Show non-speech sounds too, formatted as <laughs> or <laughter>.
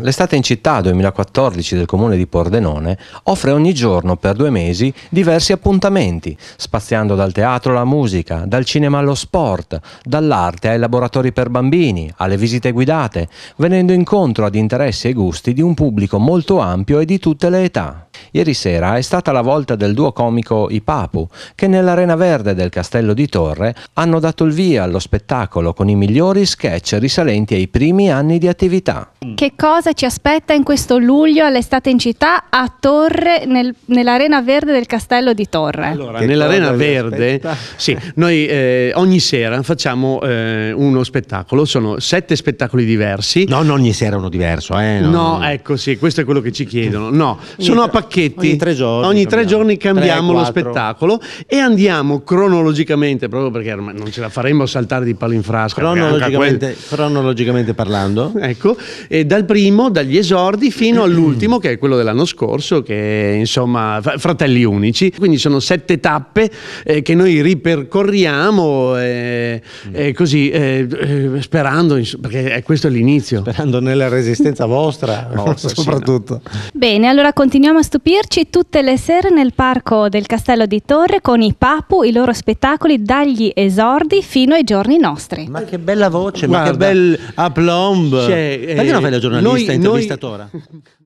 L'estate in città 2014 del comune di Pordenone offre ogni giorno per due mesi diversi appuntamenti, spaziando dal teatro alla musica, dal cinema allo sport, dall'arte ai laboratori per bambini, alle visite guidate, venendo incontro ad interessi e gusti di un pubblico molto ampio e di tutte le età. Ieri sera è stata la volta del duo comico I Papu, che nell'Arena Verde del Castello di Torre hanno dato il via allo spettacolo con i migliori sketch risalenti ai primi anni di attività. Che cosa ci aspetta in questo luglio all'estate in città a Torre, nel, nell'Arena Verde del Castello di Torre? Allora, nell'Arena Verde, sì, noi eh, ogni sera facciamo eh, uno spettacolo, sono sette spettacoli diversi. Non ogni sera uno diverso, eh? No, no ecco sì, questo è quello che ci chiedono. No, sono a pacchetto blocchetti. Ogni tre giorni, ogni tre giorni cambiamo tre, lo spettacolo e andiamo cronologicamente, proprio perché non ce la faremmo saltare di palo in frasca. Cronologicamente, cronologicamente parlando. Ecco, dal primo, dagli esordi fino all'ultimo, che è quello dell'anno scorso, che è insomma Fratelli Unici. Quindi sono sette tappe eh, che noi ripercorriamo eh, eh, così, eh, eh, sperando, perché questo è l'inizio. Sperando nella resistenza vostra, vostra <laughs> soprattutto. Sì, no. Bene, allora continuiamo a studiare stupirci tutte le sere nel parco del Castello di Torre con i Papu, i loro spettacoli dagli esordi fino ai giorni nostri. Ma che bella voce, Guarda, ma che bel aplomb. Cioè, eh, Perché non eh, fai la giornalista noi, intervistatora? Noi... <laughs>